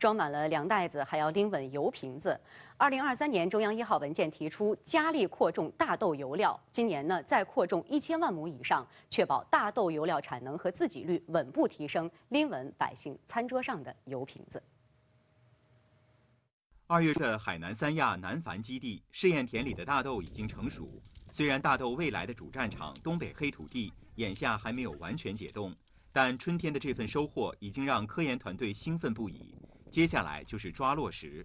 装满了粮袋子，还要拎稳油瓶子。二零二三年中央一号文件提出，加力扩种大豆油料。今年呢，再扩种一千万亩以上，确保大豆油料产能和自给率稳步提升，拎稳百姓餐桌上的油瓶子。二月份，的海南三亚南繁基地试验田里的大豆已经成熟。虽然大豆未来的主战场东北黑土地眼下还没有完全解冻，但春天的这份收获已经让科研团队兴奋不已。接下来就是抓落实。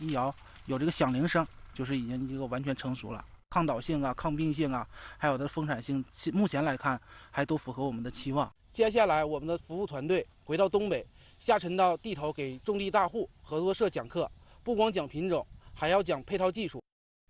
一摇有这个响铃声，就是已经这个完全成熟了。抗倒性啊、抗病性啊，还有它的丰产性，目前来看还都符合我们的期望。接下来，我们的服务团队回到东北，下沉到地头，给种地大户、合作社讲课，不光讲品种，还要讲配套技术。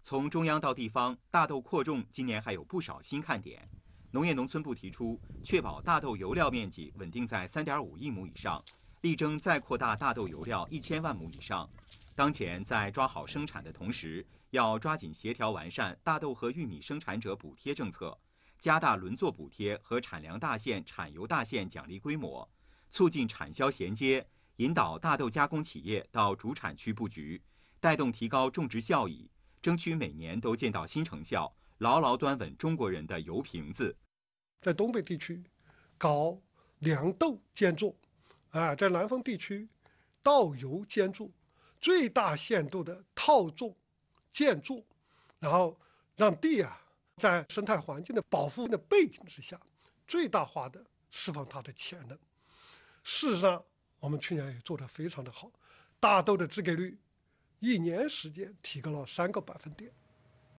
从中央到地方，大豆扩种今年还有不少新看点。农业农村部提出，确保大豆油料面积稳定在三点五亿亩以上。力争再扩大大豆油料一千万亩以上。当前在抓好生产的同时，要抓紧协调完善大豆和玉米生产者补贴政策，加大轮作补贴和产粮大县、产油大县奖励规模，促进产销衔接，引导大豆加工企业到主产区布局，带动提高种植效益，争取每年都见到新成效，牢牢端稳中国人的油瓶子。在东北地区，搞粮豆建作。啊，在南方地区，道油兼作，最大限度的套种、建筑，然后让地啊，在生态环境的保护的背景之下，最大化的释放它的潜能。事实上，我们去年也做得非常的好，大豆的自给率，一年时间提高了三个百分点。